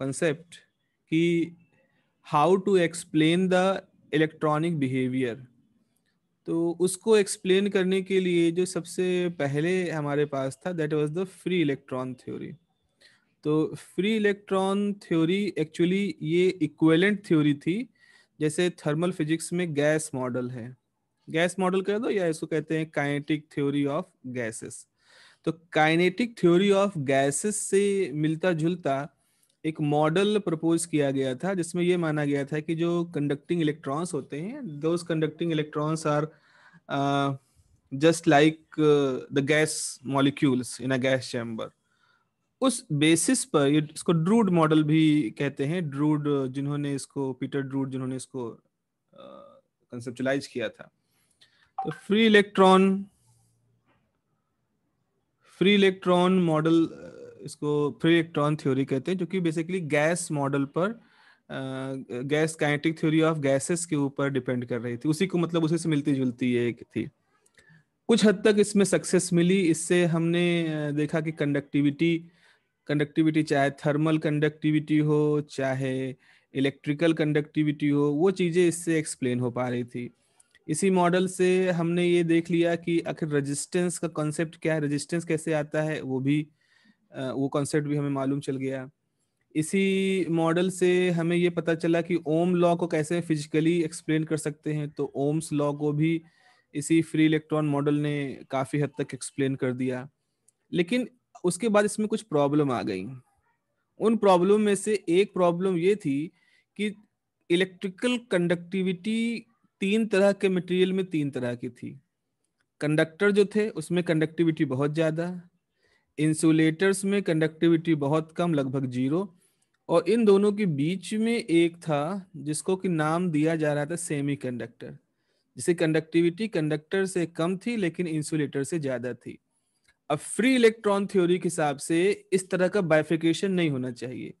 Concept कि how to explain the electronic behaviour तो उसको एक्सप्लेन करने के लिए जो सबसे पहले हमारे पास था that was the free electron theory तो फ्री इलेक्ट्रॉन थ्योरी एक्चुअली ये इक्वेलेंट थ्योरी थी जैसे थर्मल फिजिक्स में गैस मॉडल है गैस मॉडल कह दो या इसको कहते हैं काइनेटिक थ्योरी ऑफ गैसेस तो काइनेटिक थ्योरी ऑफ गैसेस से मिलता जुलता एक मॉडल प्रपोज किया गया था जिसमें यह माना गया था कि जो कंडक्टिंग इलेक्ट्रॉन्स होते हैं those conducting electrons are just like the gas molecules in a gas chamber उस बेसिस पर ये इसको ड्रूड मॉडल भी कहते हैं ड्रूड जिन्होंने इसको पीटर ड्रूड जिन्होंने इसको कंसेप्चुलाइज uh, किया था तो free electron free electron model इसको फ्री इलेक्ट्रॉन थ्योरी कहते हैं जो कि बेसिकली गैस मॉडल पर gas kinetic theory of gases के ऊपर डिपेंड कर रही थी उसी को मतलब उसी से मिलती जुलती ये एक थी कुछ हद तक इसमें सक्सेस मिली इससे हमने देखा कि कंडक्टिविटी कंडक्टिविटी चाहे थर्मल कंडक्टिविटी हो चाहे इलेक्ट्रिकल कंडक्टिविटी हो वो चीज़ें इससे एक्सप्लेन हो पा रही थी इसी मॉडल से हमने ये देख लिया कि आखिर रेजिस्टेंस का कॉन्सेप्ट क्या है रेजिस्टेंस कैसे आता है वो भी वो कॉन्सेप्ट भी हमें मालूम चल गया इसी मॉडल से हमें ये पता चला कि ओम लॉ को कैसे फिजिकली एक्सप्लेन कर सकते हैं तो ओम्स लॉ को भी इसी फ्री इलेक्ट्रॉन मॉडल ने काफ़ी हद तक एक्सप्लेन कर दिया लेकिन उसके बाद इसमें कुछ प्रॉब्लम आ गई उन प्रॉब्लम में से एक प्रॉब्लम ये थी कि इलेक्ट्रिकल कंडक्टिविटी तीन तरह के मटेरियल में तीन तरह की थी कंडक्टर जो थे उसमें कंडक्टिविटी बहुत ज़्यादा इंसुलेटर्स में कंडक्टिविटी बहुत कम लगभग जीरो और इन दोनों के बीच में एक था जिसको कि नाम दिया जा रहा था सेमी कंडक्टर जिसे कंडक्टिविटी कंडक्टर से कम थी लेकिन इंसुलेटर से ज्यादा थी अब फ्री इलेक्ट्रॉन थ्योरी के हिसाब से इस तरह का बाइफिकेशन नहीं होना चाहिए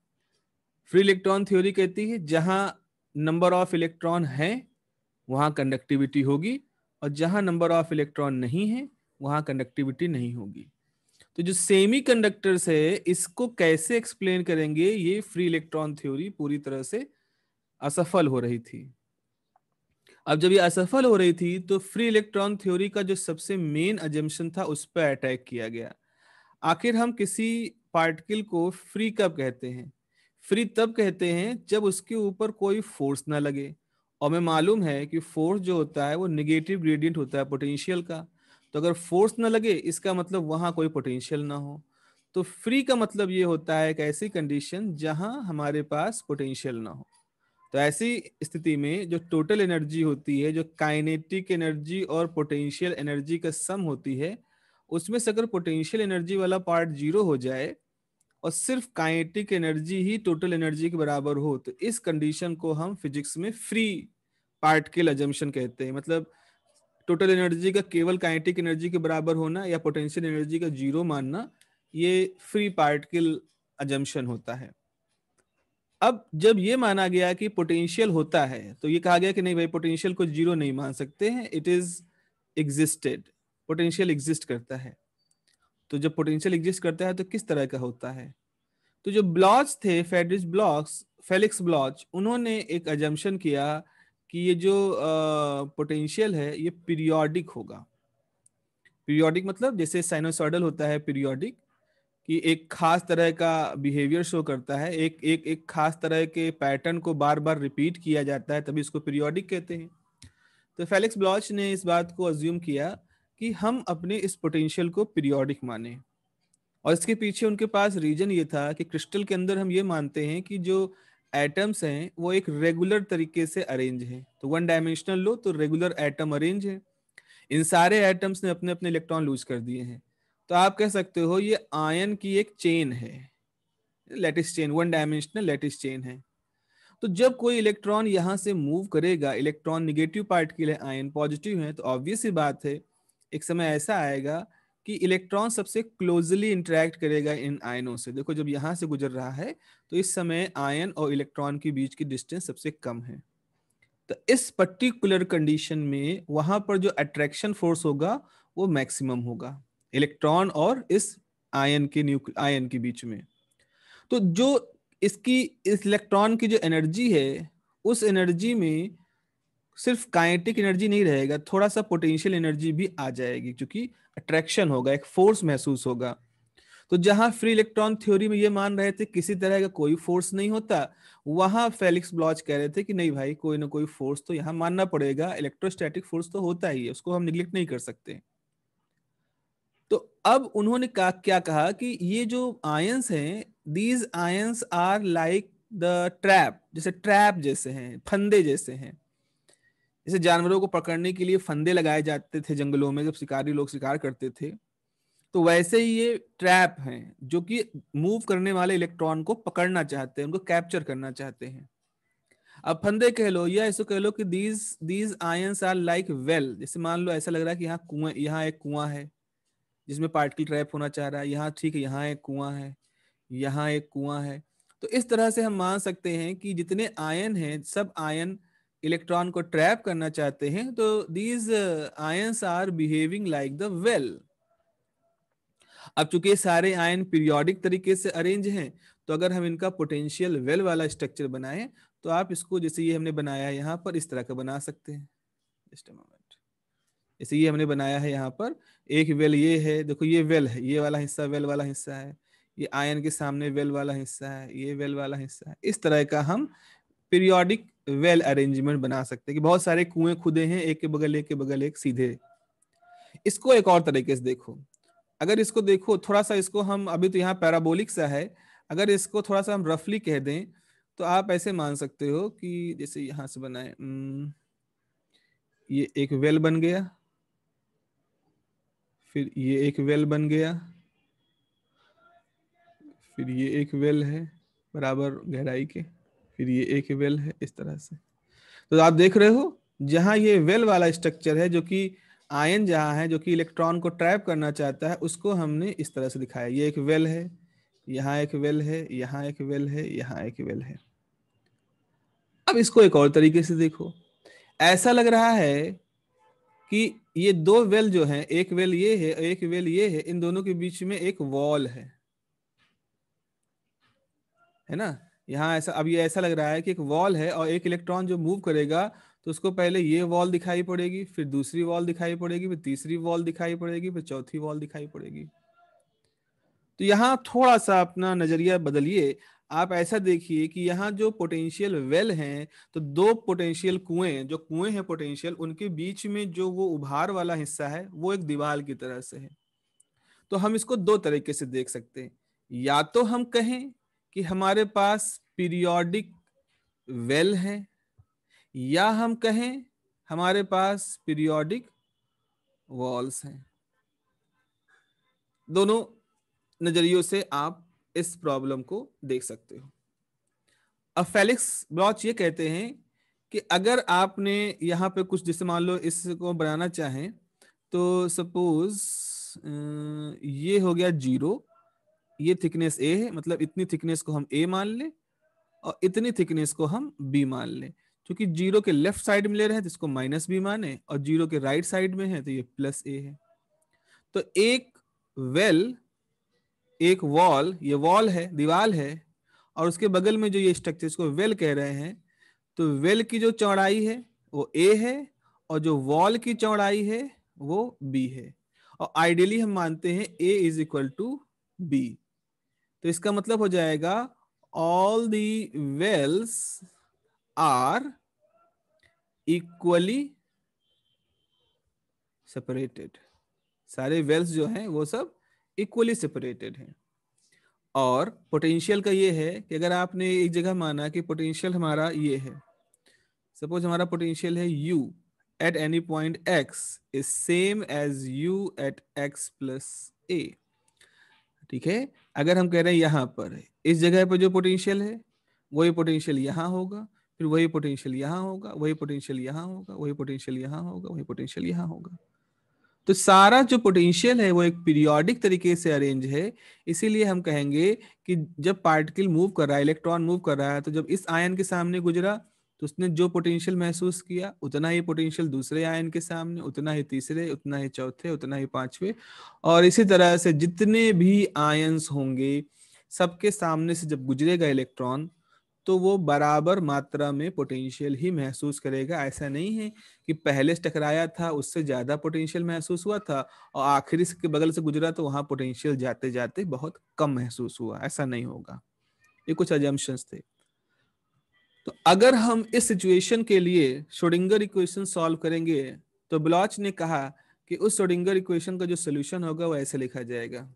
फ्री इलेक्ट्रॉन थ्योरी कहती है जहां नंबर ऑफ इलेक्ट्रॉन है वहां कंडक्टिविटी होगी और जहां नंबर ऑफ इलेक्ट्रॉन नहीं है वहां कंडक्टिविटी नहीं होगी तो जो सेमी कंडक्टर्स है इसको कैसे एक्सप्लेन करेंगे ये फ्री इलेक्ट्रॉन थ्योरी पूरी तरह से असफल हो रही थी अब जब ये असफल हो रही थी तो फ्री इलेक्ट्रॉन थ्योरी का जो सबसे मेन अजम्पन था उस पर अटैक किया गया आखिर हम किसी पार्टिकल को फ्री कब कहते हैं फ्री तब कहते हैं जब उसके ऊपर कोई फोर्स ना लगे और हमें मालूम है कि फोर्स जो होता है वो निगेटिव ग्रेडियंट होता है पोटेंशियल का तो अगर फोर्स ना लगे इसका मतलब वहां कोई पोटेंशियल ना हो तो फ्री का मतलब ये होता है एक ऐसी कंडीशन जहां हमारे पास पोटेंशियल ना हो तो ऐसी स्थिति में जो टोटल एनर्जी होती है जो काइनेटिक एनर्जी और पोटेंशियल एनर्जी का सम होती है उसमें से अगर पोटेंशियल एनर्जी वाला पार्ट जीरो हो जाए और सिर्फ काइनेटिक एनर्जी ही टोटल एनर्जी के बराबर हो तो इस कंडीशन को हम फिजिक्स में फ्री पार्टिकल एजम्पन कहते हैं मतलब टोटल एनर्जी का केवल काइनेटिक एनर्जी के बराबर होना या पोटेंशियल एनर्जी का जीरो मानना ये फ्री पार्टिकल अजम्पशन होता है अब जब ये माना गया कि पोटेंशियल होता है तो ये कहा गया कि नहीं भाई पोटेंशियल को जीरो नहीं मान सकते हैं it is existed potential exist करता है तो जब पोटेंशियल एग्जिस्ट करता है तो किस तरह का होता है तो जो ब्लॉच थे फेडरिच ब्लॉक्स फेलिक्स ब्लॉच उन्होंने एक अजम्पशन किया कि ये जो पोटेंशियल है ये पीरियोडिक होगा पीरियोडिक मतलब जैसे साइनोसॉइडल होता है पीरियोडिक कि एक खास तरह का बिहेवियर शो करता है एक एक एक खास तरह के पैटर्न को बार बार रिपीट किया जाता है तभी इसको पीरियोडिक कहते हैं तो फेलिक्स ब्लॉच ने इस बात को अज्यूम किया कि हम अपने इस पोटेंशियल को पीरियोडिक माने और इसके पीछे उनके पास रीजन ये था कि क्रिस्टल के अंदर हम ये मानते हैं कि जो एटम्स हैं वो एक रेगुलर तरीके से अरेंज हैं तो वन डायमेंशनल लो तो रेगुलर एटम अरेंज है इन सारे एटम्स ने अपने अपने इलेक्ट्रॉन लूज कर दिए हैं तो आप कह सकते हो ये आयन की एक चेन है lattice chain one dimensional lattice chain है तो जब कोई इलेक्ट्रॉन यहाँ से मूव करेगा इलेक्ट्रॉन निगेटिव पार्ट के लिए आयन पॉजिटिव है तो ऑब्वियस ही बात है एक समय ऐसा आएगा कि इलेक्ट्रॉन सबसे क्लोजली इंटरेक्ट करेगा इन आयनों से देखो जब यहाँ से गुजर रहा है तो इस समय आयन और इलेक्ट्रॉन के बीच की डिस्टेंस सबसे कम है तो इस पर्टिकुलर कंडीशन में वहां पर जो अट्रैक्शन फोर्स होगा वो मैक्सिमम होगा इलेक्ट्रॉन और इस आयन के न्यूक्ल आयन के बीच में तो जो इसकी इस इलेक्ट्रॉन की जो एनर्जी है उस एनर्जी में सिर्फ काइनेटिक एनर्जी नहीं रहेगा थोड़ा सा पोटेंशियल एनर्जी भी आ जाएगी क्योंकि अट्रैक्शन होगा एक फोर्स महसूस होगा तो जहां फ्री इलेक्ट्रॉन थ्योरी में ये मान रहे थे किसी तरह का कोई फोर्स नहीं होता वहां फेलिक्स ब्लॉच कह रहे थे कि नहीं भाई कोई ना कोई फोर्स तो यहाँ मानना पड़ेगा इलेक्ट्रोस्टैटिक फोर्स तो होता ही है उसको हम निग्लेक्ट नहीं कर सकते तो अब उन्होंने कहा क्या कहा कि ये जो आयंस हैं these ions are like the trap जैसे ट्रैप जैसे हैं फंदे जैसे हैं इसे जानवरों को पकड़ने के लिए फंदे लगाए जाते थे जंगलों में जब शिकारी लोग शिकार करते थे तो वैसे ही ये ट्रैप हैं जो कि मूव करने वाले इलेक्ट्रॉन को पकड़ना चाहते हैं उनको कैप्चर करना चाहते हैं अब फंदे कह लो या ऐसे कह लो कि these these ions are like well जैसे मान लो ऐसा लग रहा है कि यहाँ कुआ यहाँ एक कुआं है जिसमें पार्टिकल ट्रैप होना चाह रहा है यहाँ ठीक है यहाँ एक कुआं है यहाँ एक कुआं है तो इस तरह से हम मान सकते हैं कि जितने आयन हैं सब आयन इलेक्ट्रॉन को ट्रैप करना चाहते हैं तो these ions are behaving like the well अब चूंकि सारे आयन पीरियोडिक तरीके से अरेंज हैं तो अगर हम इनका पोटेंशियल वेल वाला स्ट्रक्चर बनाएं तो आप इसको जैसे ये हमने बनाया है यहाँ पर इस तरह का बना सकते हैं मोमेंट जैसे ये हमने बनाया है यहाँ पर एक वेल ये है देखो ये वेल है ये वाला हिस्सा वेल वाला हिस्सा है ये आयन के सामने वेल वाला हिस्सा है ये वेल वाला हिस्सा है इस तरह का हम पीरियोडिक वेल अरेंजमेंट बना सकते हैं कि बहुत सारे कुएं खुदे हैं एक के बगल एक के बगल एक सीधे इसको एक और तरीके से देखो अगर इसको देखो थोड़ा सा इसको हम अभी तो यहाँ पैराबोलिक सा है अगर इसको थोड़ा सा हम रफली कह दें तो आप ऐसे मान सकते हो कि जैसे यहां से बनाए ये एक वेल बन गया फिर ये एक वेल बन गया फिर ये एक वेल है बराबर गहराई के फिर ये एक वेल है इस तरह से तो आप देख रहे हो जहां ये वेल वाला स्ट्रक्चर है जो कि आयन जहां है जो कि इलेक्ट्रॉन को ट्रैप करना चाहता है उसको हमने इस तरह से दिखाया ये एक वेल है यहाँ एक वेल है यहाँ एक वेल है यहाँ एक वेल है अब इसको एक और तरीके से देखो ऐसा लग रहा है कि ये दो वेल जो है एक वेल ये है एक वेल ये है इन दोनों के बीच में एक वॉल है है ना यहाँ ऐसा अब ये ऐसा लग रहा है कि एक वॉल है और एक इलेक्ट्रॉन जो मूव करेगा तो उसको पहले ये वॉल दिखाई पड़ेगी फिर दूसरी वॉल दिखाई पड़ेगी फिर तीसरी वॉल दिखाई पड़ेगी फिर चौथी वॉल दिखाई पड़ेगी तो यहाँ थोड़ा सा अपना नजरिया बदलिए आप ऐसा देखिए कि यहाँ जो पोटेंशियल वेल हैं तो दो पोटेंशियल कुएं जो कुएं हैं पोटेंशियल उनके बीच में जो वो उभार वाला हिस्सा है वो एक दीवार की तरह से है तो हम इसको दो तरीके से देख सकते हैं या तो हम कहें कि हमारे पास पीरियोडिक वेल है या हम कहें हमारे पास पीरियोडिक वॉल्स हैं दोनों नजरियों से आप इस प्रॉब्लम को देख सकते हो अब फेलिक्स ब्लॉच ये कहते हैं कि अगर आपने यहाँ पे कुछ जैसे मान लो इसको बनाना चाहें तो सपोज ये हो गया जीरो ये थिकनेस ए है मतलब इतनी थिकनेस को हम ए मान लें और इतनी थिकनेस को हम बी मान लें क्योंकि जीरो के लेफ्ट साइड में ले रहे हैं तो इसको माइनस बी माने और जीरो के राइट साइड में है तो ये प्लस ए है तो एक वेल एक वॉल ये वॉल है दीवाल है और उसके बगल में जो ये स्ट्रक्चर इसको वेल कह रहे हैं तो वेल की जो चौड़ाई है वो ए है और जो वॉल की चौड़ाई है वो बी है और आइडियली हम मानते हैं A is equal to B तो इसका मतलब हो जाएगा all the wells are equally separated सारे वेल्स जो हैं वो सब इक्वली सेपरेटेड हैं और पोटेंशियल का ये है कि अगर आपने एक जगह माना कि पोटेंशियल हमारा ये है सपोज हमारा पोटेंशियल है u at any point x is same as u at x plus a ठीक है अगर हम कह रहे हैं यहाँ पर इस जगह पर जो पोटेंशियल है वही पोटेंशियल यहाँ होगा फिर वही पोटेंशियल यहाँ होगा वही पोटेंशियल यहाँ होगा वही पोटेंशियल यहाँ होगा वही पोटेंशियल यहाँ होगा तो सारा जो पोटेंशियल है वो एक पीरियोडिक तरीके से अरेंज है इसीलिए हम कहेंगे कि जब पार्टिकल मूव कर रहा है इलेक्ट्रॉन मूव कर रहा है तो जब इस आयन के सामने गुजरा तो उसने जो पोटेंशियल महसूस किया उतना ही पोटेंशियल दूसरे आयन के सामने उतना ही तीसरे उतना ही चौथे उतना ही पांचवे और इसी तरह से जितने भी आयन्स होंगे सबके सामने से जब गुजरेगा इलेक्ट्रॉन तो वो बराबर मात्रा में पोटेंशियल ही महसूस करेगा ऐसा नहीं है कि पहले से टकराया था उससे ज़्यादा पोटेंशियल महसूस हुआ था और आखिरी के बगल से गुजरा तो वहाँ पोटेंशियल जाते जाते बहुत कम महसूस हुआ ऐसा नहीं होगा ये कुछ अजम्पन्स थे तो अगर हम इस सिचुएशन के लिए शोडिंगर इक्वेशन सॉल्व करेंगे तो ब्लॉच ने कहा कि उस शोडिंगर इक्वेशन का जो सोल्यूशन होगा वो ऐसे लिखा जाएगा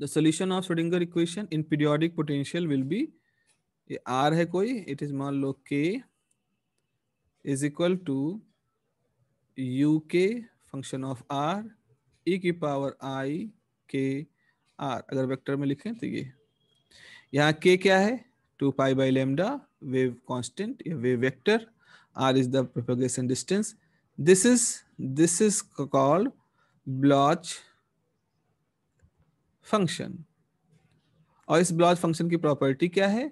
the solution of Schrodinger equation in periodic potential will be ये आर है कोई इट इज मान लो K is equal to U K function of R E की पावर आई के आर अगर वेक्टर में लिखें तो ये यहाँ के क्या है 2 pi by lambda wave constant a wave vector r is the propagation distance this is this is called bloch function और इस ब्लॉज फंक्शन की प्रॉपर्टी क्या है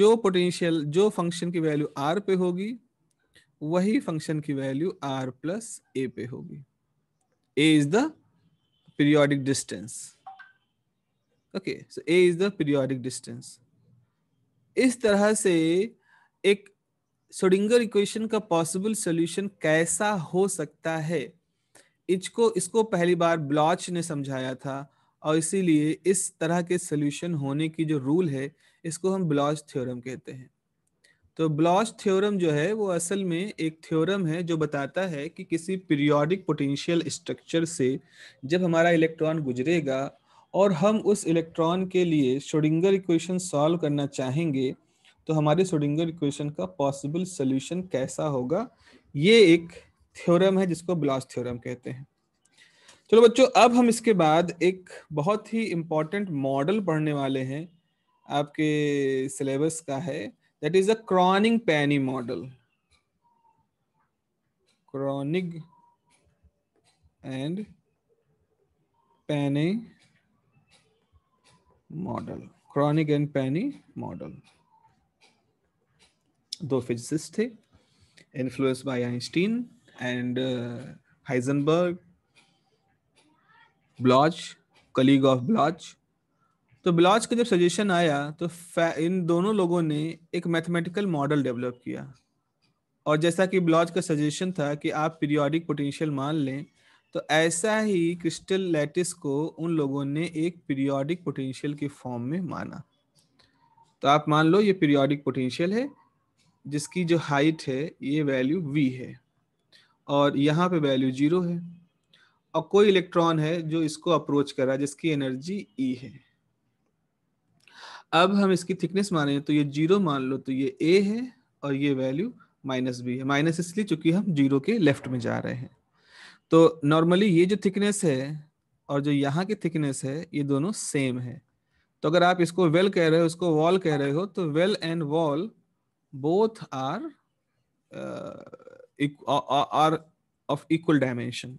जो पोटेंशियल जो फंक्शन की वैल्यू आर पे होगी वही फंक्शन की वैल्यू आर प्लस ए पे होगी A is the periodic distance okay so A is the periodic distance इस तरह से एक सोडिंगर इक्वेशन का पॉसिबल सोल्यूशन कैसा हो सकता है इसको इसको पहली बार ब्लॉच ने समझाया था और इसीलिए इस तरह के सोल्यूशन होने की जो रूल है इसको हम ब्लॉच थ्योरम कहते हैं तो ब्लॉच थ्योरम जो है वो असल में एक थ्योरम है जो बताता है कि किसी पीरियोडिक पोटेंशियल स्ट्रक्चर से जब हमारा इलेक्ट्रॉन गुजरेगा और हम उस इलेक्ट्रॉन के लिए शोडिंगर इक्वेशन सॉल्व करना चाहेंगे तो हमारे शोडिंगर इक्वेशन का पॉसिबल सोल्यूशन कैसा होगा ये एक थ्योरम है जिसको ब्लास थ्योरम कहते हैं चलो बच्चों अब हम इसके बाद एक बहुत ही इम्पॉर्टेंट मॉडल पढ़ने वाले हैं आपके सिलेबस का है that is a Kronig Penney model Kronig and Penney model Kronig and Penney model दो फिजिसिस्ट थे influence by Einstein and Heisenberg Bloch colleague of Bloch तो ब्लॉच का जब सजेशन आया तो इन दोनों लोगों ने एक मैथमेटिकल मॉडल डेवलप किया और जैसा कि ब्लॉच का सजेशन था कि आप पीरियोडिक पोटेंशियल मान लें तो ऐसा ही क्रिस्टल लैटिस को उन लोगों ने एक पीरियोडिक पोटेंशियल के फॉर्म में माना तो आप मान लो ये पीरियोडिक पोटेंशियल है जिसकी जो हाइट है ये वैल्यू वी है और यहाँ पे वैल्यू जीरो है और कोई इलेक्ट्रॉन है जो इसको अप्रोच कर रहा है जिसकी एनर्जी ई e है अब हम इसकी थिकनेस माने तो ये जीरो मान लो तो ये ए है और ये वैल्यू माइनस बी है माइनस इसलिए चूंकि हम जीरो के लेफ्ट में जा रहे हैं तो नॉर्मली ये जो थिकनेस है और जो यहाँ की थिकनेस है ये दोनों सेम है तो अगर आप इसको वेल कह रहे हो इसको वॉल कह रहे हो तो well and wall both are are of equal dimension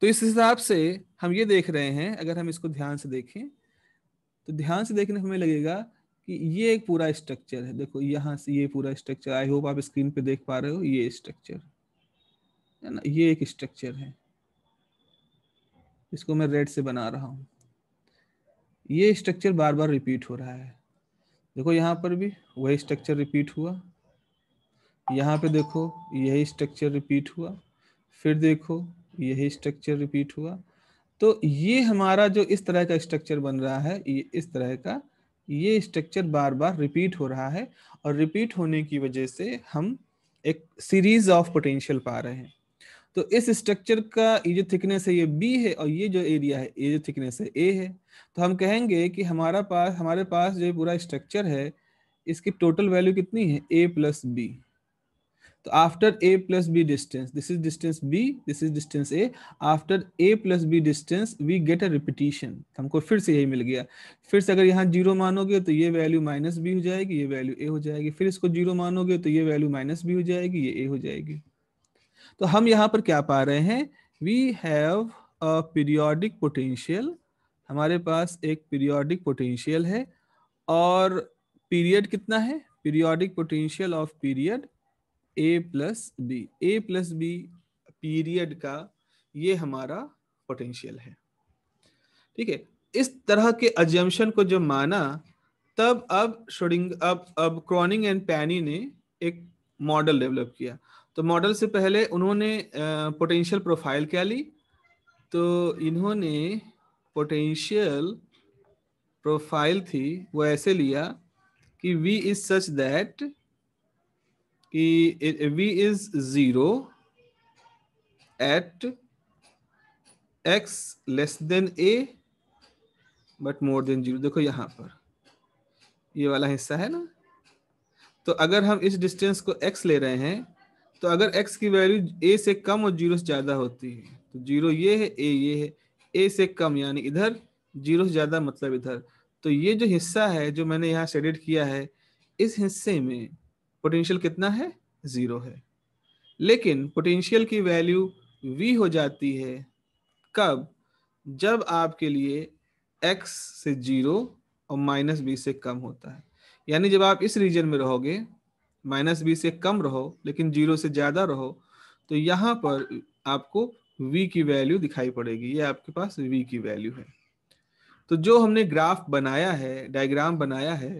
तो इस हिसाब से हम ये देख रहे हैं अगर हम इसको ध्यान से देखें तो ध्यान से देखने हमें लगेगा कि ये एक पूरा स्ट्रक्चर है देखो यहाँ से ये पूरा स्ट्रक्चर आई होप आप स्क्रीन पे देख पा रहे हो ये स्ट्रक्चर है ना ये एक स्ट्रक्चर है इसको मैं रेड से बना रहा हूँ ये स्ट्रक्चर बार बार रिपीट हो रहा है देखो यहाँ पर भी वही स्ट्रक्चर रिपीट हुआ यहाँ पे देखो यही स्ट्रक्चर रिपीट हुआ फिर देखो यही स्ट्रक्चर रिपीट हुआ तो ये हमारा जो इस तरह का स्ट्रक्चर बन रहा है ये इस तरह का ये स्ट्रक्चर बार बार रिपीट हो रहा है और रिपीट होने की वजह से हम एक सीरीज ऑफ पोटेंशियल पा रहे हैं तो इस स्ट्रक्चर का ये जो थिकनेस है ये बी है और ये जो एरिया है ये जो थिकनेस है ए है तो हम कहेंगे कि हमारा पास हमारे पास जो पूरा स्ट्रक्चर है इसकी टोटल वैल्यू कितनी है ए प्लस बी तो after A plus B distance this is distance B this is distance A after A plus B distance we get a repetition हमको फिर से यही मिल गया फिर से अगर यहाँ जीरो मानोगे तो ये वैल्यू माइनस बी हो जाएगी ये वैल्यू ए हो जाएगी फिर इसको जीरो मानोगे तो ये वैल्यू माइनस बी हो जाएगी ये ए हो जाएगी तो हम यहाँ पर क्या पा रहे हैं we have a periodic potential हमारे पास एक पीरियोडिक पोटेंशियल है और पीरियड कितना है periodic potential of period A plus B A plus B period का ये हमारा पोटेंशियल है ठीक है इस तरह के अजम्पन को जब माना तब अब शोडिंग अब अब क्रॉनिंग एंड पैनी ने एक मॉडल डेवलप किया तो मॉडल से पहले उन्होंने पोटेंशियल प्रोफाइल क्या ली तो इन्होंने पोटेंशियल प्रोफाइल थी वो ऐसे लिया कि v इज सच दैट कि v is zero at x less than a but more than zero देखो यहां पर ये वाला हिस्सा है ना तो अगर हम इस डिस्टेंस को x ले रहे हैं तो अगर x की वैल्यू a से कम और जीरो से ज्यादा होती है तो जीरो ये है a ये है a से कम यानी इधर जीरो से ज्यादा मतलब इधर तो ये जो हिस्सा है जो मैंने यहाँ शेडेड किया है इस हिस्से में पोटेंशियल कितना है जीरो है लेकिन पोटेंशियल की वैल्यू v हो जाती है कब जब आपके लिए x से जीरो और माइनस बी से कम होता है यानी जब आप इस रीजन में रहोगे माइनस बी से कम रहो लेकिन जीरो से ज्यादा रहो तो यहाँ पर आपको v की वैल्यू दिखाई पड़ेगी ये आपके पास v की वैल्यू है तो जो हमने ग्राफ बनाया है डायग्राम बनाया है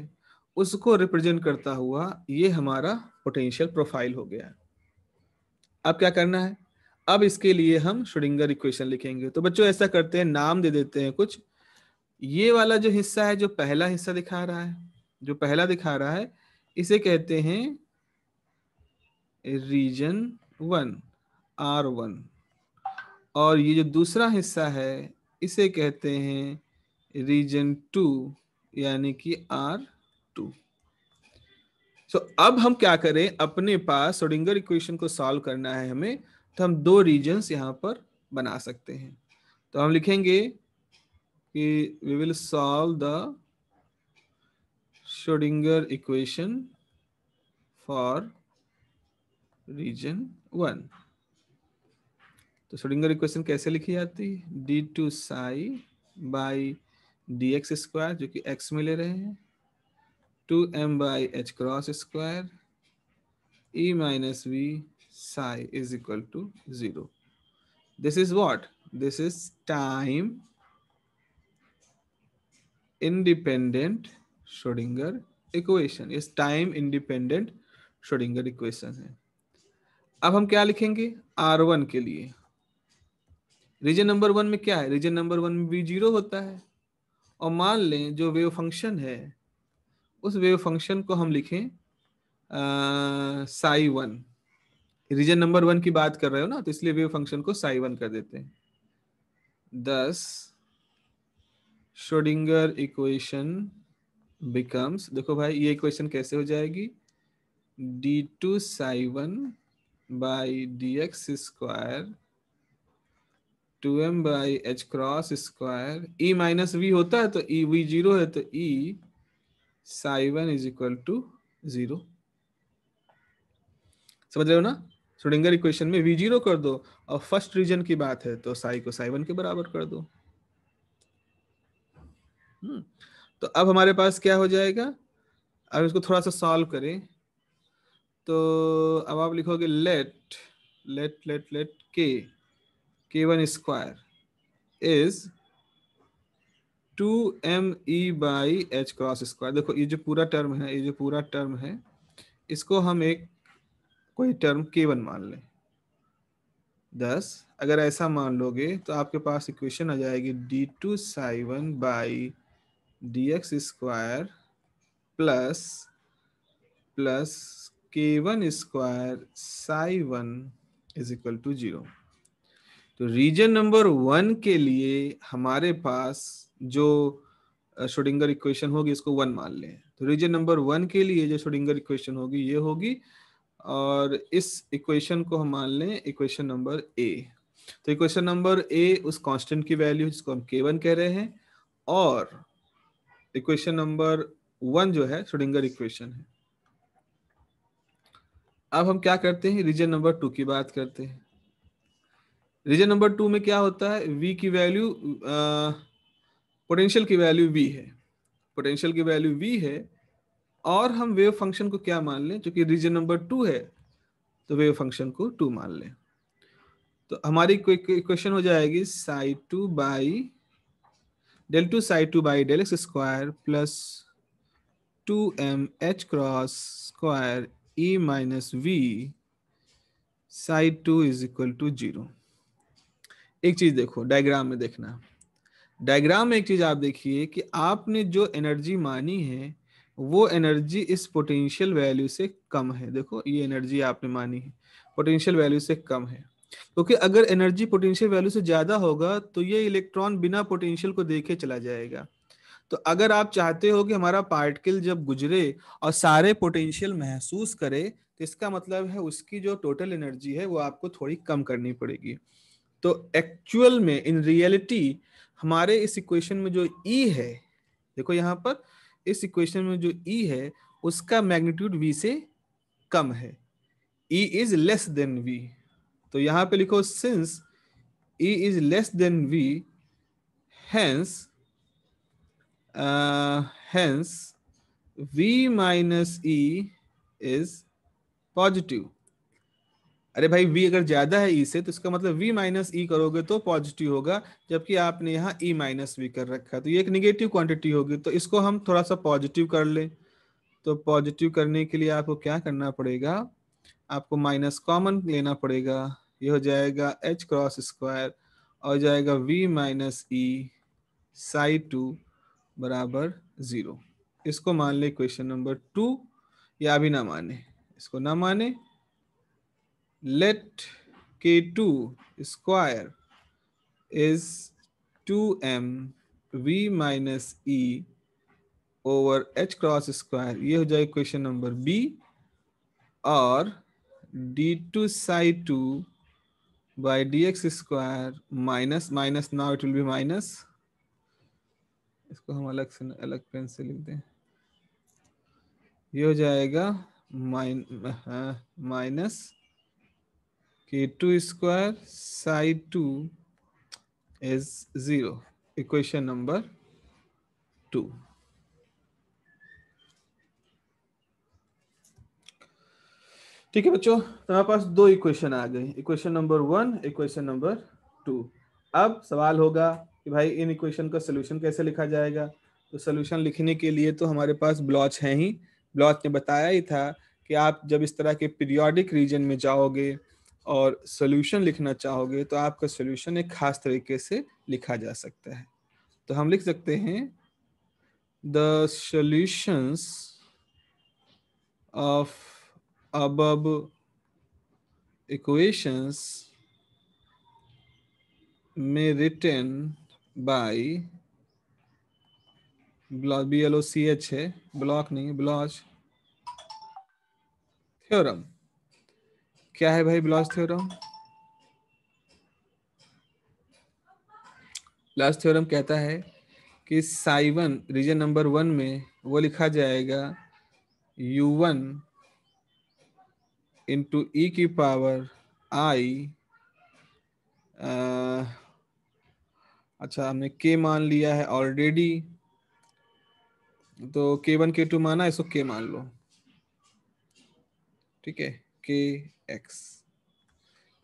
उसको रिप्रेजेंट करता हुआ ये हमारा पोटेंशियल प्रोफाइल हो गया अब क्या करना है अब इसके लिए हम शुडिंगर इक्वेशन लिखेंगे तो बच्चों ऐसा करते हैं नाम दे देते हैं कुछ ये वाला जो हिस्सा है जो पहला हिस्सा दिखा रहा है जो पहला दिखा रहा है इसे कहते हैं रीजन वन आर वन और ये जो दूसरा हिस्सा है इसे कहते हैं रीजन टू यानी कि आर टू सो अब हम क्या करें अपने पास सोडिंगर इक्वेशन को सॉल्व करना है हमें तो हम दो रीजन्स यहां पर बना सकते हैं तो हम लिखेंगे कि we will solve the Schrodinger equation for region one तो Schrodinger इक्वेशन कैसे लिखी जाती है D two psi by D x square जो कि एक्स में ले रहे हैं two M by H cross square E minus V psi is equal to zero this is what this is time independent Schrodinger equation इस time independent Schrodinger equation है अब हम क्या लिखेंगे आर वन के लिए रीजन नंबर वन में क्या है रीजन नंबर वन में भी जीरो होता है और मान लें जो वेव फंक्शन है उस वेव फंक्शन को हम लिखें psi one region number one की बात कर रहे हो ना तो इसलिए वेव फंक्शन को साई वन कर देते हैं दस श्रोडिंगर इक्वेशन बिकम्स देखो भाई ये इक्वेशन कैसे हो जाएगी d two psi one by D x square two M by H cross square E minus V होता है तो ई वी जीरो है तो E psi one is equal to zero समझ रहे हो ना सुडिंगर इक्वेशन में वी जीरो कर दो और फर्स्ट रीजन की बात है तो साई को साई वन के बराबर कर दो हम्म तो अब हमारे पास क्या हो जाएगा अब इसको थोड़ा सा सॉल्व करें तो अब आप लिखोगे late late late let k k one square is two m E by H cross square देखो ये जो पूरा टर्म है ये जो पूरा टर्म है इसको हम एक कोई टर्म के वन मान लें दस अगर ऐसा मान लोगे तो आपके पास इक्वेशन आ जाएगी d two psi one by D x square plus plus k one square psi one is equal to zero तो रीजन नंबर वन के लिए हमारे पास जो शोडिंगर इक्वेशन होगी इसको वन मान लें तो रीजन नंबर वन के लिए जो शोडिंगर इक्वेशन होगी ये होगी और इस इक्वेशन को हम मान लें इक्वेशन नंबर ए तो इक्वेशन नंबर ए उस कांस्टेंट की वैल्यू जिसको हम के वन कह रहे हैं और इक्वेशन नंबर वन जो है श्रोडिंगर इक्वेशन है अब हम क्या करते हैं रीजन नंबर टू की बात करते हैं रीजन नंबर टू में क्या होता है वी की वैल्यू पोटेंशियल की वैल्यू वी है पोटेंशियल की वैल्यू वी है और हम वेव फंक्शन को क्या मान लें चूंकि रीजन नंबर टू है तो वेव फंक्शन को टू मान लें तो हमारी इक्वेशन हो जाएगी psi two by del two psi two by del x square plus two m h cross square E minus V psi two is equal to zero एक चीज देखो डायग्राम में देखना डायग्राम में एक चीज आप देखिए कि आपने जो एनर्जी मानी है वो एनर्जी इस पोटेंशियल वैल्यू से कम है देखो ये एनर्जी आपने मानी है पोटेंशियल वैल्यू से कम है क्योंकि तो अगर एनर्जी पोटेंशियल वैल्यू से ज्यादा होगा तो ये इलेक्ट्रॉन बिना पोटेंशियल को देखे चला जाएगा तो अगर आप चाहते हो कि हमारा पार्टिकल जब गुजरे और सारे पोटेंशियल महसूस करे तो इसका मतलब है उसकी जो टोटल एनर्जी है वो आपको थोड़ी कम करनी पड़ेगी तो एक्चुअल में इन रियलिटी हमारे इस इक्वेशन में जो ई e है देखो यहाँ पर इस इक्वेशन में जो ई e है उसका मैग्नीट्यूड वी से कम है E is less than V तो यहां पे लिखो since E is less than V hence hence V minus E is positive अरे भाई v अगर ज्यादा है e से तो इसका मतलब v माइनस ई e करोगे तो पॉजिटिव होगा जबकि आपने यहाँ e माइनस वी कर रखा है तो ये एक निगेटिव क्वांटिटी होगी तो इसको हम थोड़ा सा पॉजिटिव कर लें तो पॉजिटिव करने के लिए आपको क्या करना पड़ेगा आपको माइनस कॉमन लेना पड़ेगा ये हो जाएगा एच क्रॉस स्क्वायर और जाएगा V minus E psi two बराबर ज़ीरो इसको मान ले क्वेश्चन नंबर टू या अभी ना माने इसको ना माने let k two square is two m V minus E over h cross square ये हो जाएगा क्वेश्चन नंबर बी और d2 psi 2 by dx square minus minus now it will be minus इसको हम अलग से अलग पेन से लिख दें ये हो जाएगा mine minus k two square psi two is zero equation number two ठीक है बच्चों तुम्हारे तो पास दो इक्वेशन आ गए equation number one equation number two अब सवाल होगा कि भाई इन इक्वेशन का सोल्यूशन कैसे लिखा जाएगा तो सोल्यूशन लिखने के लिए तो हमारे पास ब्लॉच है ही ब्लॉच ने बताया ही था कि आप जब इस तरह के पीरियोडिक रीजन में जाओगे और सोल्यूशन लिखना चाहोगे तो आपका सोल्यूशन एक खास तरीके से लिखा जा सकता है तो हम लिख सकते हैं द सोल्यूशंस ऑफ above में may written by B L O C H है ब्लॉक नहीं ब्लॉच थ्योरम क्या है भाई ब्लॉच थ्योरम ब्लॉच थ्योरम कहता है कि साइवन रीजन नंबर वन में वो लिखा जाएगा यू वन into e की पावर i uh, अच्छा हमने k मान लिया है ऑलरेडी तो k1 k2 माना इसको k मान लो ठीक है k x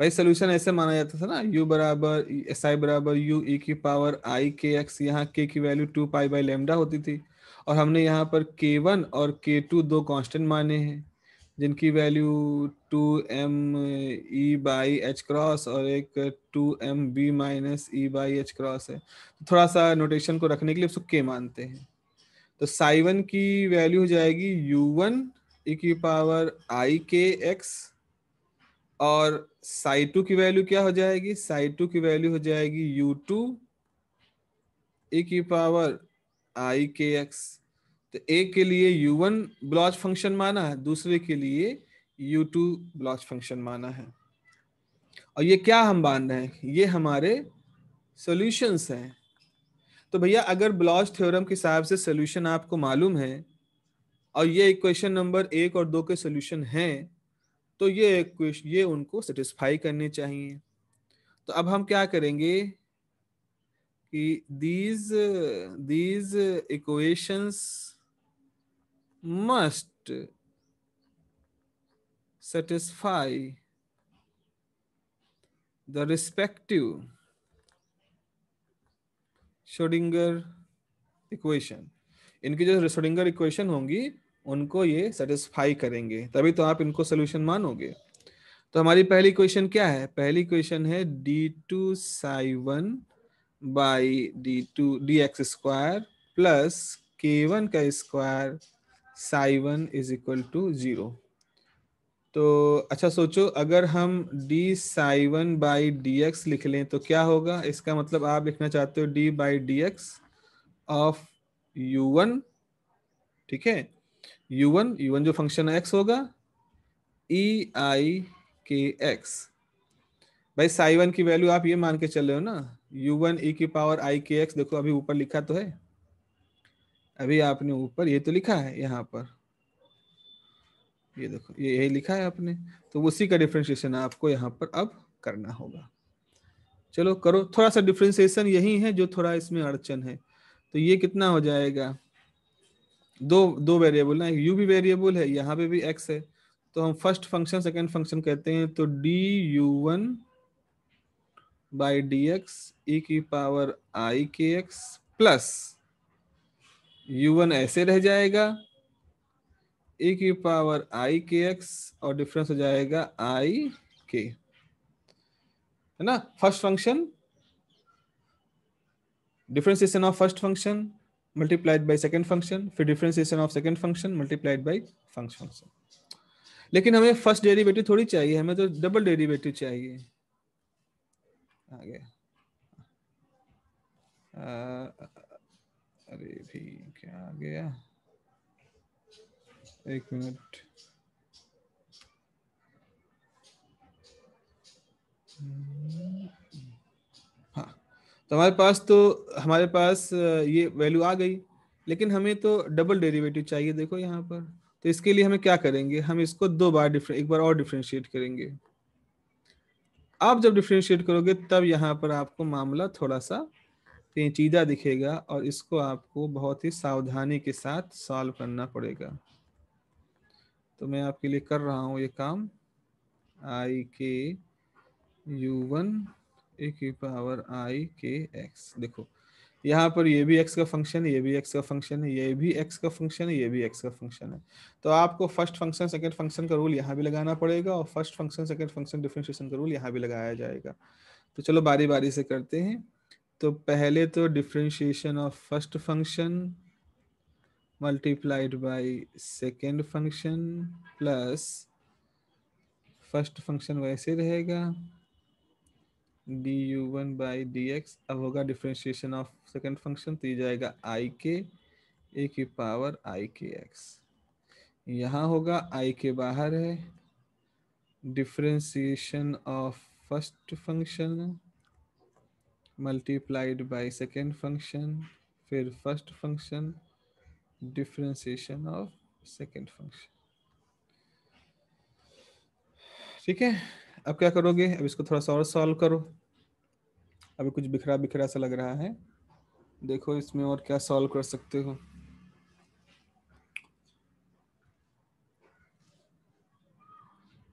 भाई सोल्यूशन ऐसे माना जाता था ना u बराबर एस आई बराबर e यू ई की पावर आई के एक्स यहाँ के की value two pi by lambda होती थी और हमने यहाँ पर के वन और के टू दो कांस्टेंट माने हैं जिनकी value two m E by H cross और एक two m V minus E by H cross है तो थोड़ा सा नोटेशन को रखने के लिए उसको के मानते हैं तो साइवन की वैल्यू हो जाएगी यू वन ई e की पावर आई के एक्स और साई टू की वैल्यू क्या हो जाएगी साई टू की वैल्यू हो जाएगी यू टू ई e की पावर आई के एक्स तो एक के लिए u1 वन ब्लॉच फंक्शन माना है दूसरे के लिए u2 टू ब्लॉच फंक्शन माना है और ये क्या हम बांध रहे हैं ये हमारे सॉल्यूशंस हैं तो भैया अगर ब्लॉच थ्योरम के हिसाब से सोल्यूशन आपको मालूम है और ये इक्वेशन नंबर एक और दो के सोल्यूशन हैं तो ये इक्वेशन ये उनको सेटिस्फाई करने चाहिए तो अब हम क्या करेंगे कि these these equations must satisfy the respective Schrodinger equation इनकी जो शोडिंगर इक्वेशन होंगी उनको ये सेटिस्फाई करेंगे तभी तो आप इनको सोल्यूशन मानोगे तो हमारी पहली क्वेश्चन क्या है पहली क्वेश्चन है D two psi one by d two d x square plus k one का square psi one is equal to zero तो अच्छा सोचो अगर हम d psi one by D x लिख लें तो क्या होगा इसका मतलब आप लिखना चाहते हो d by D x of u one ठीक है यू वन यू वन जो फंक्शन एक्स होगा ई आई के एक्स भाई साई वन की वैल्यू आप ये मान के चल रहे हो ना यू वन ई की पावर आई के एक्स देखो अभी ऊपर लिखा तो है अभी आपने ऊपर ये तो लिखा है यहाँ पर ये देखो ये यही लिखा है आपने तो उसी का डिफ्रेंशिएशन आपको यहाँ पर अब करना होगा चलो करो थोड़ा सा डिफ्रेंसिएशन यही है जो थोड़ा इसमें अड़चन है तो ये कितना हो जाएगा दो दो वेरिएबल ना यू भी वेरिएबल है यहाँ पे भी एक्स है तो हम फर्स्ट फंक्शन सेकेंड फंक्शन कहते हैं तो d u one by D x e की power i k x plus u1 ऐसे रह जाएगा e की पावर i के एक्स और डिफरेंस हो जाएगा i k है ना first function differentiation of first function multiplied by second function फिर differentiation of second function multiplied by first function लेकिन हमें फर्स्ट डेरिवेटिव थोड़ी चाहिए हमें तो डबल डेरिवेटिव चाहिए आगे आ, अरे भी क्या आ गया एक मिनट हाँ तो हमारे पास तो हमारे पास ये वैल्यू आ गई लेकिन हमें तो डबल डेरिवेटिव चाहिए देखो यहाँ पर तो इसके लिए हमें क्या करेंगे हम इसको दो बार डिफरें एक बार और डिफ्रेंशिएट करेंगे आप जब डिफ्रेंशिएट करोगे तब यहाँ पर आपको मामला थोड़ा सा पेचीदा दिखेगा और इसको आपको बहुत ही सावधानी के साथ सॉल्व करना पड़ेगा तो मैं आपके लिए कर रहा हूँ ये काम आई के यू वन ए की पावर आई के एक्स देखो यहाँ पर ये भी एक्स का फंक्शन है ये भी एक्स का फंक्शन है ये भी एक्स का फंक्शन है ये भी एक्स का फंक्शन है तो आपको फर्स्ट फंक्शन सेकेंड फंक्शन का रूल यहाँ भी लगाना पड़ेगा और first function second function differentiation का रूल यहाँ भी लगाया जाएगा तो चलो बारी बारी से करते हैं तो पहले तो differentiation of first function multiplied by second function plus first function वैसे रहेगा d u one by D x अब होगा डिफ्रेंशिएशन ऑफ सेकेंड फंक्शन तो ये जाएगा आई के ए की पावर आई के एक्स यहाँ होगा आई के बाहर है differentiation of first function multiplied by second function फिर first function differentiation of second function ठीक है अब क्या करोगे अब इसको थोड़ा सा और सॉल्व करो अभी कुछ बिखरा बिखरा सा लग रहा है देखो इसमें और क्या सॉल्व कर सकते हो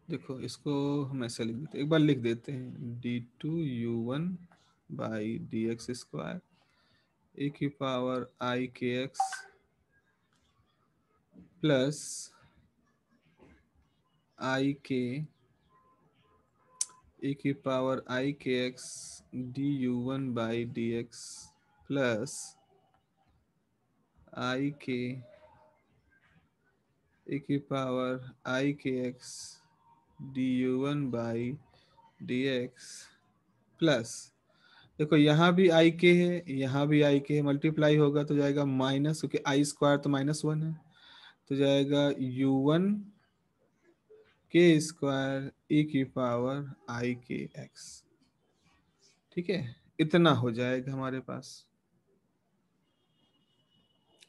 देखो इसको हम ऐसा लिख देते एक बार लिख देते हैं d two u one by dx square e की power i kx plus i k e की power i kx du1 by dx plus i k e की power i kx du1 by dx plus देखो यहाँ भी आई के है यहाँ भी आई के है मल्टीप्लाई होगा तो जाएगा माइनस क्योंकि आई स्क्वायर तो माइनस वन है तो जाएगा u one k square e की पावर आई के एक्स ठीक है इतना हो जाएगा हमारे पास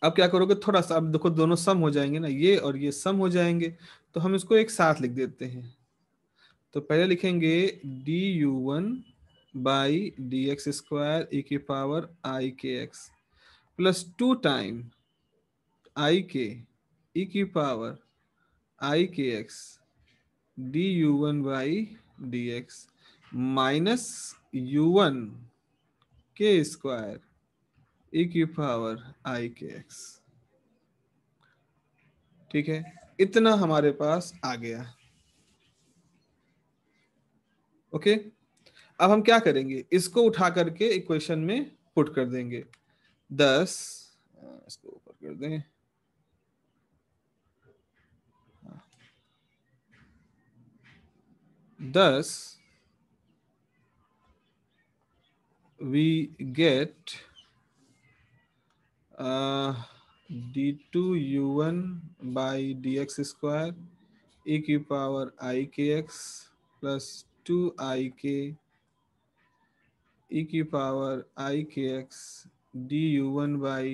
अब क्या करोगे थोड़ा सा अब देखो दोनों सम हो जाएंगे ना ये और ये सम हो जाएंगे तो हम इसको एक साथ लिख देते हैं तो पहले लिखेंगे d u one by dx square e की power i के x plus 2 time i k e की power i के x du1 by dx minus u1 k square e की power i के x ठीक है इतना हमारे पास आ गया ओके okay? अब हम क्या करेंगे इसको उठा करके इक्वेशन में पुट कर देंगे दस इसको ऊपर कर दें thus we get d two u one by D x square e की power i k x plus two i k e की power i k x d u one by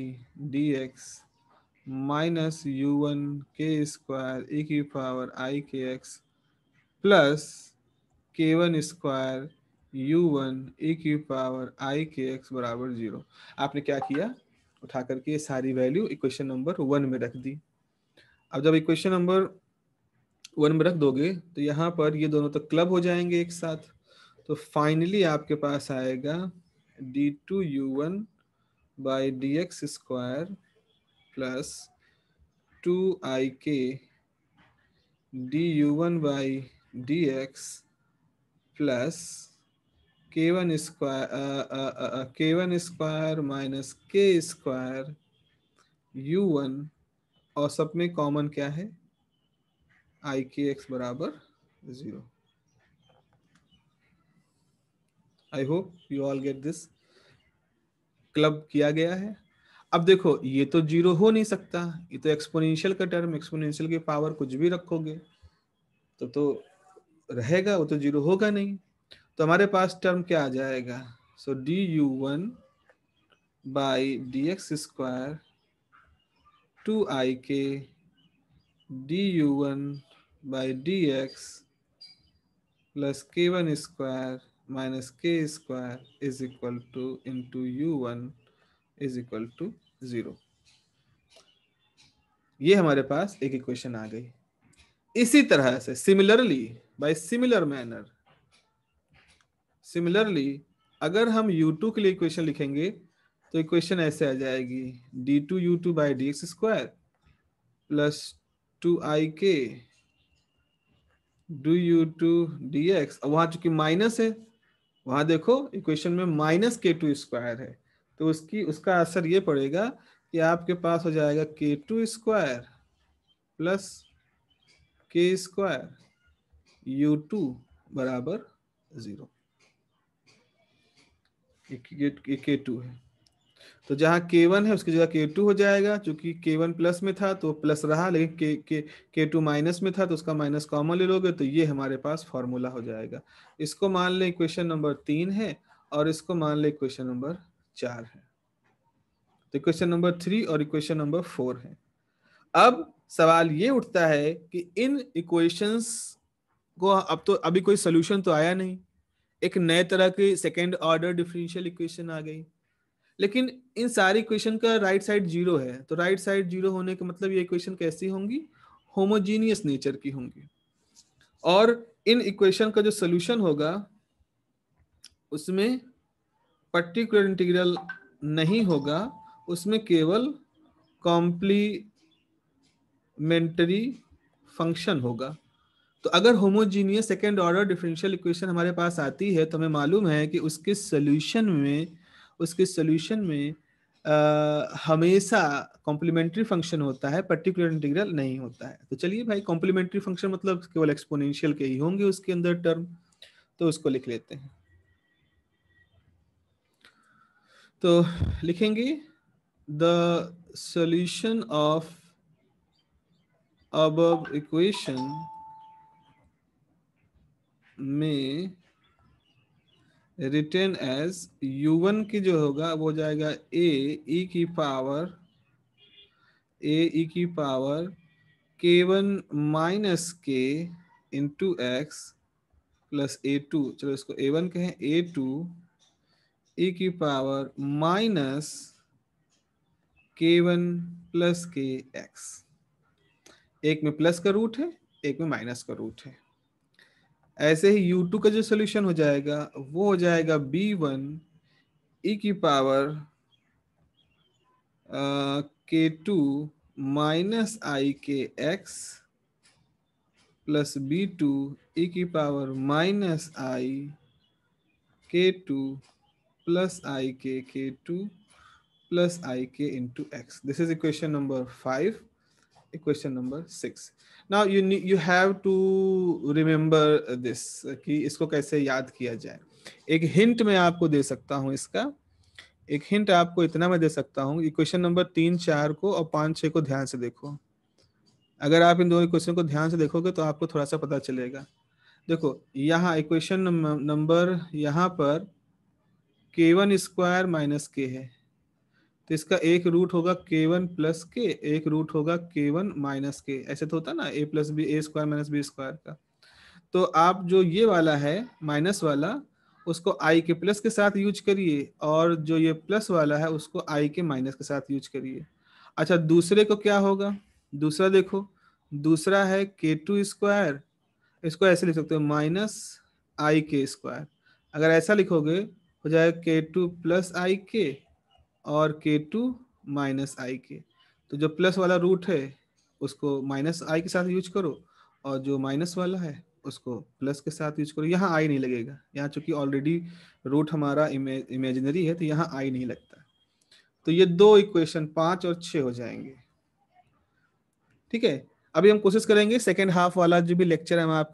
D x minus u one k square e की power i k x plus k one square u one e की power i k x बराबर zero आपने क्या किया उठा करके ये सारी वैल्यू इक्वेशन नंबर वन में रख दी अब जब इक्वेशन नंबर वन में रख दोगे तो यहाँ पर ये दोनों तो क्लब हो जाएंगे एक साथ तो फाइनली आपके पास आएगा d two u one by D x square plus two i k d u one by D x plus k one square k one square minus k square u one और सब में common क्या है आई k x बराबर zero I hope you all get this club किया गया है अब देखो ये तो जीरो हो नहीं सकता ये तो एक्सपोनेंशियल का टर्म एक्सपोनेंशियल की पावर कुछ भी रखोगे तो तो रहेगा वो तो जीरो होगा नहीं तो हमारे पास टर्म क्या आ जाएगा so d u one by D x square two i k d u one by D x plus k one square minus k square is equal to into u1 is equal to zero ये हमारे पास एक equation आ गई इसी तरह से similarly by similar manner similarly अगर हम u2 के लिए इक्वेशन लिखेंगे तो इक्वेशन ऐसे आ जाएगी d two u two by D x square plus two i k d u two d x वहां चूंकि माइनस है वहां देखो इक्वेशन में माइनस के टू स्क्वायर है तो उसकी उसका असर ये पड़ेगा कि आपके पास हो जाएगा k two square plus k square u two बराबर जीरो के टू है तो जहां के वन है उसकी जगह के टू हो जाएगा चूंकि के वन प्लस में था तो प्लस रहा लेकिन के के के टू माइनस में था तो उसका माइनस कॉमन ले लोगे तो ये हमारे पास फॉर्मूला हो जाएगा इसको मान लें इक्वेशन नंबर तीन है और इसको मान लें इक्वेशन नंबर चार है तो इक्वेशन नंबर थ्री और इक्वेशन नंबर फोर है अब सवाल ये उठता है कि इन इक्वेशंस को अब तो अभी कोई सोल्यूशन तो आया नहीं एक नए तरह की सेकेंड ऑर्डर डिफरेंशियल इक्वेशन आ गई लेकिन इन सारी इक्वेशन का राइट साइड जीरो है तो राइट साइड जीरो होने का मतलब ये इक्वेशन कैसी होंगी होमोजीनियस नेचर की होंगी और इन इक्वेशन का जो सोल्यूशन होगा उसमें पर्टिकुलर इंटीग्रल नहीं होगा उसमें केवल कॉम्प्लीमेंटरी फंक्शन होगा तो अगर homogeneous second order differential equation हमारे पास आती है तो हमें मालूम है कि उसके सोल्यूशन में उसके सोल्यूशन में आ, हमेशा कॉम्प्लीमेंट्री फंक्शन होता है पर्टिकुलर इंटीग्रल नहीं होता है तो चलिए भाई कॉम्प्लीमेंट्री फंक्शन मतलब केवल एक्सपोनेंशियल के ही होंगे उसके अंदर टर्म तो उसको लिख लेते हैं तो लिखेंगे द सोल्यूशन ऑफ अब इक्वेशन में रिटेन एज यू वन की जो होगा वो जाएगा ए ई e की पावर ए ई e की power k one minus k into x plus A two चलो इसको ए वन कहें ए टू ई की power minus k one plus k x एक में प्लस का root है एक में माइनस का रूट है ऐसे ही यू टू का जो सोल्यूशन हो जाएगा वो हो जाएगा बी वन ई की पावर के to minus i k x plus B two e की पावर माइनस आई के टू प्लस आई के के to plus i k into x this is equation number five question number six. Now you you have to remember this कि इसको कैसे याद किया जाए एक हिंट मैं आपको दे सकता हूँ इसका एक हिंट आपको इतना मैं दे सकता हूँ क्वेश्चन नंबर तीन चार को और पाँच छः को ध्यान से देखो अगर आप इन दोनों क्वेश्चन को ध्यान से देखोगे तो आपको थोड़ा सा पता चलेगा देखो यहाँ इक्वेशन नंबर यहाँ पर के वन स्क्वायर माइनस के है तो इसका एक रूट होगा के वन प्लस के एक रूट होगा के वन माइनस के ऐसे तो होता ना A plus B A square minus B square का तो आप जो ये वाला है माइनस वाला उसको आई के प्लस के साथ यूज करिए और जो ये प्लस वाला है उसको आई के माइनस के साथ यूज करिए अच्छा दूसरे को क्या होगा दूसरा देखो दूसरा है के टू स्क्वायर इसको ऐसे लिख सकते हो माइनस आई के स्क्वायर अगर ऐसा लिखोगे हो जाएगा के टू प्लस आई के और के टू माइनस आई के तो जो प्लस वाला रूट है उसको माइनस आई के साथ यूज करो और जो माइनस वाला है उसको प्लस के साथ यूज करो यहाँ आई नहीं लगेगा यहाँ चूंकि ऑलरेडी रूट हमारा इमेजिनरी है तो यहाँ आई नहीं लगता तो ये दो इक्वेशन पाँच और छः हो जाएंगे ठीक है अभी हम कोशिश करेंगे सेकेंड हाफ वाला जो भी लेक्चर है हम आप